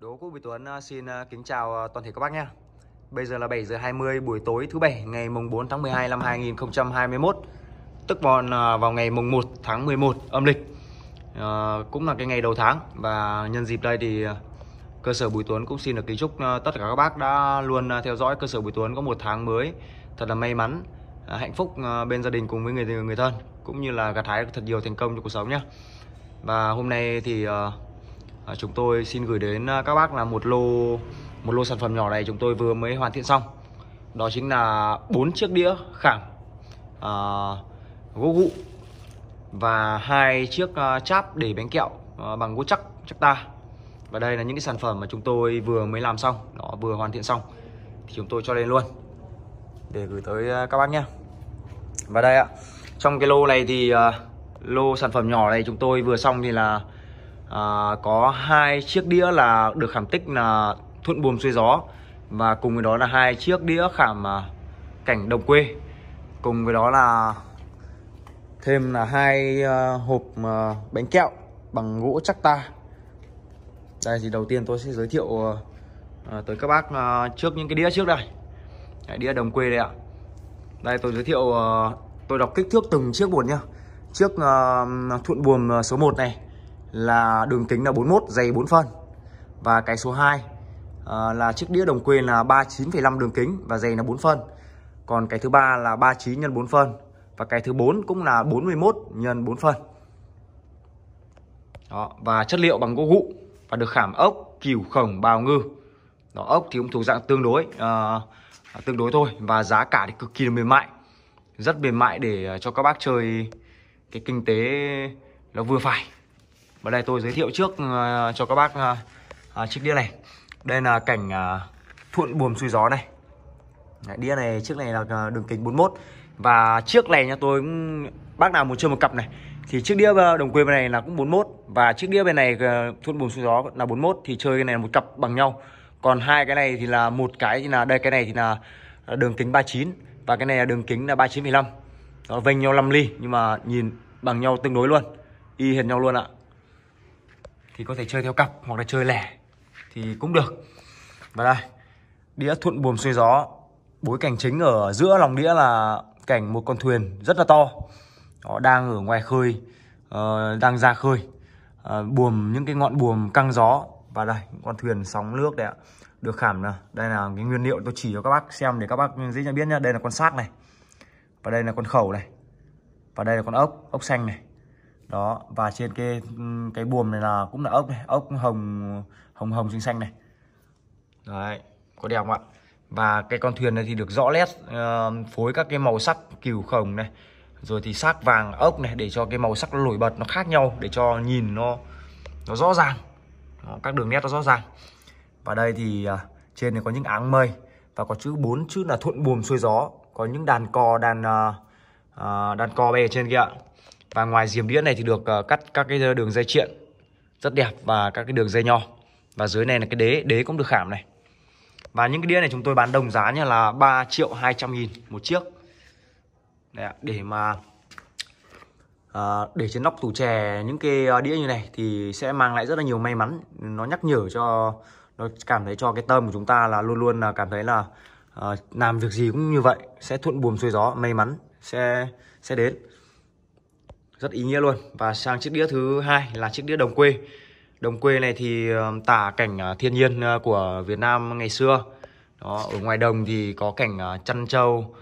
Đố Quốc Bùi Tuấn à, xin à, kính chào à, toàn thể các bác nhé. Bây giờ là 7 giờ 20 buổi tối thứ bảy ngày mùng 4 tháng 12 năm 2021, tức còn vào ngày mùng 1 tháng 11 âm lịch. À, cũng là cái ngày đầu tháng và nhân dịp đây thì cơ sở Bùi Tuấn cũng xin được kính chúc tất cả các bác đã luôn theo dõi cơ sở Bùi Tuấn có một tháng mới thật là may mắn, hạnh phúc bên gia đình cùng với người người thân cũng như là gặt hái thật nhiều thành công cho cuộc sống nhé. Và hôm nay thì à, chúng tôi xin gửi đến ờ, các bác là một lô một lô sản phẩm nhỏ này chúng tôi vừa mới hoàn thiện xong đó chính là bốn chiếc đĩa khảm à, gỗ gụ và hai chiếc uh, cháp để bánh kẹo uh, bằng gỗ chắc chắc ta và đây là những cái sản phẩm mà chúng tôi vừa mới làm xong đó vừa hoàn thiện xong thì chúng tôi cho lên luôn để gửi tới các bác nhé và đây ạ trong cái lô này thì uh, lô sản phẩm nhỏ này chúng tôi vừa xong thì là à, có hai chiếc đĩa là được khảm tích là thuận buồm xuôi gió và cùng với đó là hai chiếc đĩa khảm à, cảnh đồng quê cùng với đó là thêm là hai à, hộp à, bánh kẹo bằng gỗ chắc ta đây thì đầu tiên tôi sẽ giới thiệu à, à tới các bác à, trước những cái đĩa trước đây đĩa đồng quê đây ạ đây tôi giới thiệu à, tôi đọc kích thước từng chiếc buồn nhá chiếc à, thuận buồm à, số 1 này là đường kính là 41 dày 4 phân và cái số 2 à, ờ, là chiếc đĩa đồng quyền là 39,5 đường kính và dày là 4 phân còn cái thứ ba là 39 x 4 phân và cái thứ bốn cũng là 41 x 4 phân đó, và chất liệu bằng gỗ gụ và được khảm ốc cừu khổng bào ngư đó, ốc thì cũng thuộc dạng tương đối à, tương đối thôi và giá cả thì cực kỳ mềm mại rất mềm mại để ờ, cho các bác chơi cái kinh tế nó vừa phải và đây tôi giới thiệu trước ờ, cho các bác ờ, ờ, chiếc đĩa này đây là cảnh thuận buồm xuôi gió này đĩa này chiếc này là đường kính 41 và chiếc này nha tôi cũng bác nào muốn chơi một cặp này thì chiếc đĩa đồng quê bên này là cũng 41 và chiếc đĩa bên này thuận buồm xuôi gió là 41 thì chơi cái này là một cặp bằng nhau còn hai cái này thì là một cái thì là đây cái này thì là đường kính 39 và cái này là đường kính là 39,5 nó vênh nhau 5 ly nhưng mà nhìn bằng nhau tương đối luôn y hệt nhau luôn ạ thì có thể chơi theo cặp hoặc là chơi lẻ thì cũng được và đây đĩa thuận buồm xuôi gió bối cảnh chính ở giữa lòng đĩa là cảnh một con thuyền rất là to nó đang ở ngoài khơi uh, đang ra khơi uh, buồm những cái ngọn buồm căng gió và đây con thuyền sóng nước đấy ạ được khảm nè đây là cái nguyên liệu tôi chỉ cho các bác xem để các bác dễ nhận biết nhá đây là con xác này và đây là con khẩu này và đây là con ốc ốc xanh này đó và trên cái cái buồm này là cũng là ốc này ốc hồng hồng hồng xanh xanh này đấy có đẹp không ạ và cái con thuyền này thì được rõ nét uh, phối các cái màu sắc cừu khổng này rồi thì sắc vàng ốc này để cho cái màu sắc nổi bật nó khác nhau để cho nhìn nó nó rõ ràng đó, các đường nét nó rõ ràng và đây thì uh, trên này có những áng mây và có chữ bốn chữ là thuận buồm xuôi gió có những đàn cò đàn uh, đàn cò bè trên kia và ngoài diềm đĩa này thì được ờ, cắt các cái đường dây triện rất đẹp và các cái đường dây nho và dưới này là cái đế đế cũng được khảm này và những cái đĩa này chúng tôi bán đồng giá như là 3 triệu 200 nghìn một chiếc để mà à, để trên nóc tủ chè những cái ờ, đĩa như này thì sẽ mang lại rất là nhiều may mắn nó nhắc nhở cho nó cảm thấy cho cái tâm của chúng ta là luôn luôn là cảm thấy là à, làm việc gì cũng như vậy sẽ thuận buồm xuôi gió may mắn sẽ sẽ đến rất ý nghĩa luôn và sang chiếc đĩa thứ hai là chiếc đĩa đồng quê đồng quê này thì ờ, tả cảnh ờ, thiên nhiên ờ, của Việt Nam ngày xưa đó ở ngoài đồng thì có cảnh chăn trâu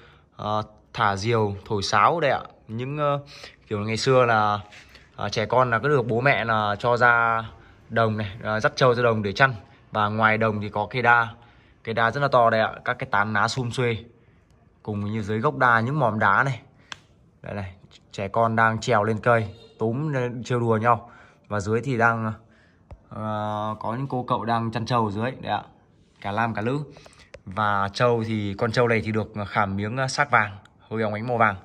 thả diều thổi sáo đây ạ những kiểu ngày xưa là trẻ con là cứ được bố mẹ là cho ra đồng này dắt trâu ra đồng để chăn và ngoài đồng thì có cây đa cây đa rất là to đây ạ các cái tán lá xum xuê cùng như dưới gốc đa những mỏm đá này đây này trẻ con đang trèo lên cây túm trêu đùa nhau và dưới thì đang uh, có những cô cậu đang chăn trâu dưới đấy ạ cả nam cả nữ và trâu thì con trâu này thì được khảm miếng sắc ờ, vàng hơi óng ánh màu vàng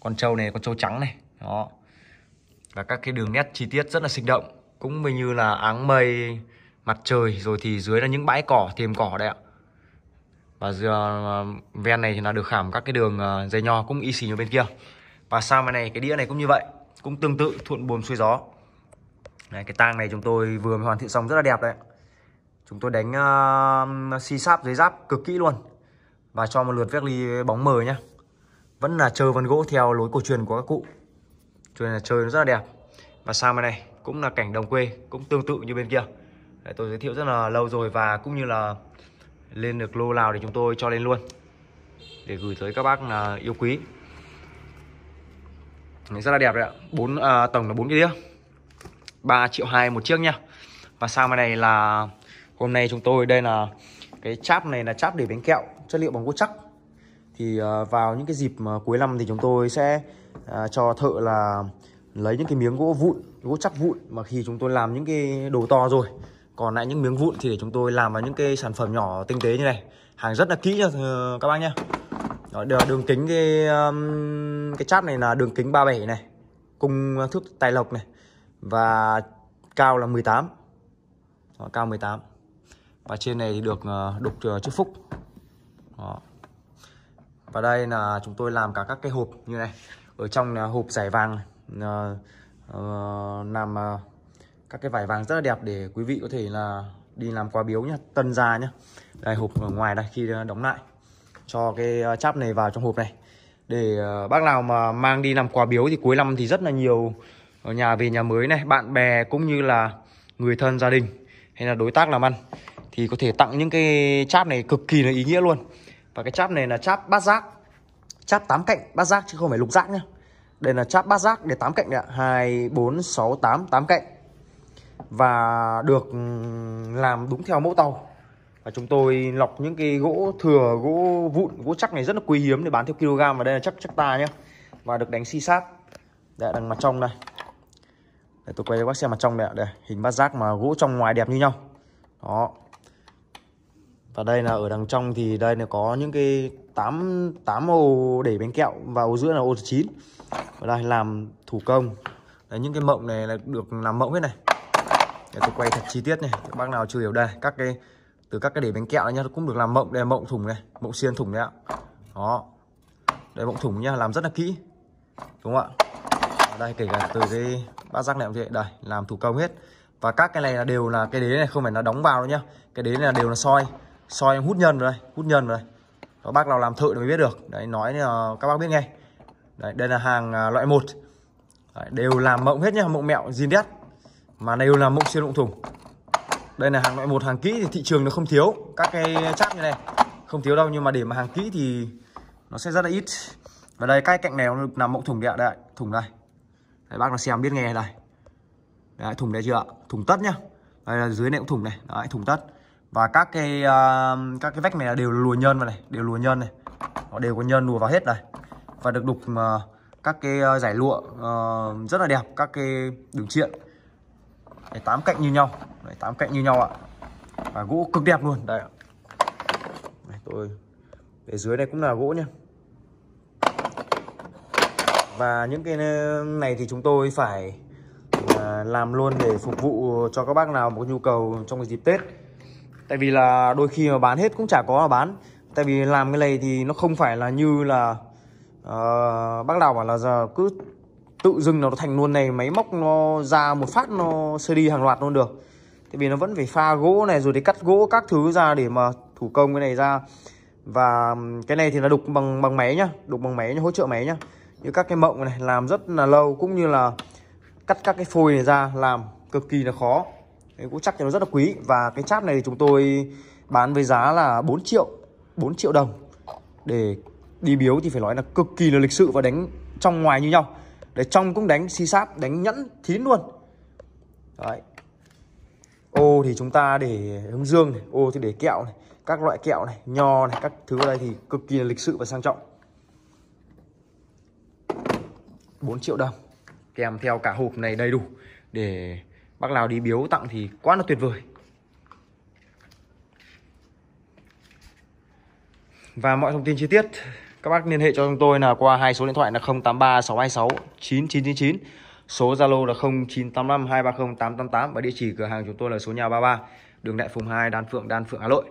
con trâu này con trâu trắng này đó và các cái đường nét chi tiết rất là sinh động cũng như là áng mây mặt trời rồi thì dưới là những bãi cỏ thềm cỏ đấy ạ và ờ, ven này thì nó được khảm các cái đường dây nho cũng y xì như bên kia và sang bên này cái đĩa này cũng như vậy cũng tương tự thuận buồm xuôi gió đấy, cái tang này chúng tôi vừa mới hoàn thiện xong rất là đẹp đấy chúng tôi đánh uh, xi sáp dưới giáp cực kỹ luôn và cho một lượt vét ly bóng mờ nhá vẫn là chơi vân gỗ theo lối cổ truyền của các cụ cho nên là chơi nó rất là đẹp và sang bên này cũng là cảnh đồng quê cũng tương tự như bên kia đấy, tôi giới thiệu rất là lâu rồi và cũng như là lên được lô nào thì chúng tôi cho lên luôn để gửi tới các bác là yêu quý Đấy, rất là đẹp đấy ạ. bốn à, tổng là bốn cái đĩa. 3 triệu hai một chiếc nha. Và sang bên này là hôm nay chúng tôi đây là cái cháp này là cháp để bánh kẹo chất liệu bằng gỗ chắc. Thì à, vào những cái dịp mà cuối năm thì chúng tôi sẽ à, cho thợ là lấy những cái miếng gỗ vụn, gỗ chắc vụn mà khi chúng tôi làm những cái đồ to rồi. Còn lại những miếng vụn thì để chúng tôi làm vào những cái sản phẩm nhỏ tinh tế như này. Hàng rất là kỹ nha ờ, các bác nhé. Ờ, Đó, đường kính cái um, cái chát này là đường kính 37 này cung thước tài lộc này và cao là 18 Đó, ờ, cao 18 và trên này thì được ờ, đục chữ phúc Đó. và đây là chúng tôi làm cả các cái hộp như này ở trong là hộp giải vàng này. Uh, làm các cái vải vàng rất là đẹp để quý vị có thể là đi làm quà biếu nhá tân gia nhá đây hộp ở ngoài đây khi đóng lại cho cái ờ, cháp này vào trong hộp này để ờ, bác nào mà mang đi làm quà biếu thì cuối năm thì rất là nhiều ở ờ, nhà về nhà mới này bạn bè cũng như là người thân gia đình hay là đối tác làm ăn thì có thể tặng những cái cháp này cực kỳ là ý nghĩa luôn và cái cháp này là cháp bát giác cháp tám cạnh bát giác chứ không phải lục giác nhá đây là cháp bát giác để tám cạnh đấy ạ hai bốn sáu tám tám cạnh và được làm đúng theo mẫu tàu và chúng tôi lọc những cái gỗ thừa gỗ vụn gỗ chắc này rất là quý hiếm để bán theo kg và đây là chắc chắc ta nhé và được đánh xi sát đây đằng mặt trong đây để tôi quay cho bác xem mặt trong này đây hình bát giác mà gỗ trong ngoài đẹp như nhau đó và đây là ở đằng trong thì đây là có những cái tám tám ô để bánh kẹo và ô giữa là ô chín Và đây làm thủ công Đấy, Những cái mộng này là được làm mộng hết này Để tôi quay thật chi tiết này Các bác nào chưa hiểu đây Các cái từ các cái đế bánh kẹo này nhá cũng được làm mộng đây là mộng thùng này mộng xiên thùng đấy ạ đó đây mộng thùng nhá làm rất là kỹ đúng không ạ đây kể cả từ cái bát rác này cũng vậy đây làm thủ công hết và các cái này là đều là cái đế này không phải là đóng vào đâu nhá cái đế này là đều là soi soi hút nhân rồi đây hút nhân rồi đây đó, bác nào làm thợ thì mới biết được đấy nói là ờ, các bác biết ngay đấy, đây là hàng à, loại một đấy, đều làm mộng hết nhá mộng mẹo gì đét mà đều là mộng xiên mộng thùng đây là hàng loại một hàng kỹ thì thị trường nó không thiếu các cái cháp như này không thiếu đâu nhưng mà để mà hàng kỹ thì nó sẽ rất là ít và đây cái cạnh này nó nằm mẫu thùng đấy đây thùng đây đấy, bác nào xem biết nghe này đấy, thùng đây chưa ạ thùng tất nhá đây là dưới này cũng thùng này đấy, thùng tất và các cái uh, các cái vách này đều lùa nhân vào này đều lùa nhân này họ đều có nhân lùa vào hết này và được đục uh, các cái ờ, giải lụa uh, rất là đẹp các cái đường triện Đấy, 8 cạnh như nhau Đấy, 8 cạnh như nhau ạ Và gỗ cực đẹp luôn Đây ạ Đấy, tôi Để dưới này cũng là gỗ nha Và những cái ờ, này thì chúng tôi phải ờ, làm luôn để phục vụ cho các bác nào một nhu cầu trong cái dịp Tết Tại vì là đôi khi mà bán hết cũng chả có mà bán Tại vì làm cái này thì nó không phải là như là uh, Bác nào bảo là giờ cứ tự dưng nó thành luôn này máy móc nó ra một phát nó đi hàng loạt luôn được tại vì nó vẫn phải pha gỗ này rồi để cắt gỗ các thứ ra để mà thủ công cái này ra và cái này thì là đục bằng bằng máy nhá đục bằng máy nhá, hỗ trợ máy nhá như các cái mộng này làm rất là lâu cũng như là cắt các cái phôi này ra làm cực kỳ là khó Đấy, cũng chắc là nó rất là quý và cái cháp này thì chúng tôi bán với giá là 4 triệu 4 triệu đồng để đi biếu thì phải nói là cực kỳ là lịch sự và đánh trong ngoài như nhau để trong cũng đánh si sáp đánh nhẫn thín luôn đấy ô thì chúng ta để hướng dương này ô thì để kẹo này các loại kẹo này nho này các thứ ở đây thì cực kỳ là lịch sự và sang trọng 4 triệu đồng kèm theo cả hộp này đầy đủ để bác nào đi biếu tặng thì quá là tuyệt vời và mọi thông tin chi tiết các bác liên hệ cho chúng tôi là qua hai số điện thoại là 083 626 9999 Số Zalo là 0985 230 888 và địa chỉ cửa hàng chúng tôi là số nhà 33, đường Đại Phùng 2, Đan Phượng, Đan Phượng Hà Nội.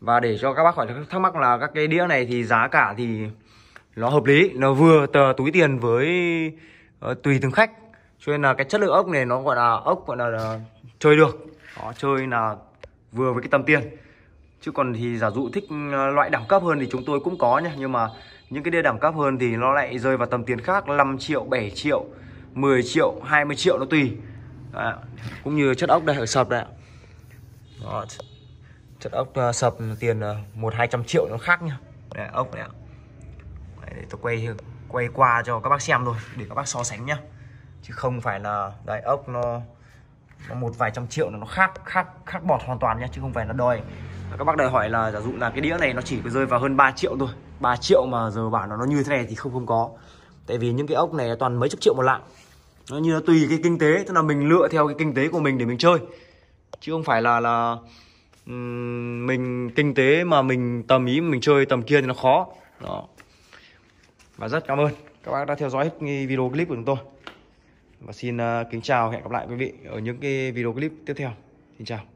Và để cho các bác khỏi thắc mắc là các cái đĩa này thì giá cả thì nó hợp lý, nó vừa tờ túi tiền với uh, tùy từng khách. Cho nên là cái chất lượng ốc này nó gọi là ốc gọi là, là chơi được. nó chơi là vừa với cái tầm tiền chứ còn thì giả dụ thích ờ, loại đẳng cấp hơn thì chúng tôi cũng có nha nhưng mà những cái đĩa đẳng cấp hơn thì nó lại rơi vào tầm tiền khác 5 triệu 7 triệu 10 triệu 20 triệu nó tùy à, cũng như chất ốc đây ở sập đây Đó. chất ốc uh, sập tiền ờ, một hai trăm triệu nó khác nhá đây, ốc này để tôi quay quay qua cho các bác xem rồi để các bác so sánh nhá chứ không phải là đấy ốc nó, nó một vài trăm triệu nó khác khác khác bọt hoàn toàn nhá chứ không phải nó đòi các bác đòi hỏi là giả dụ là cái đĩa này nó chỉ có rơi vào hơn 3 triệu thôi 3 triệu mà giờ bảo nó nó như thế này thì không không có tại vì những cái ốc này toàn mấy chục triệu một lạng nó như là tùy cái kinh tế tức là mình lựa theo cái kinh tế của mình để mình chơi chứ không phải là là mình kinh tế mà mình tầm ý mình chơi tầm kia thì nó khó đó và rất cảm ơn các bác đã theo dõi video clip của chúng tôi và xin à, kính chào hẹn gặp lại quý vị ở những cái video clip tiếp theo xin chào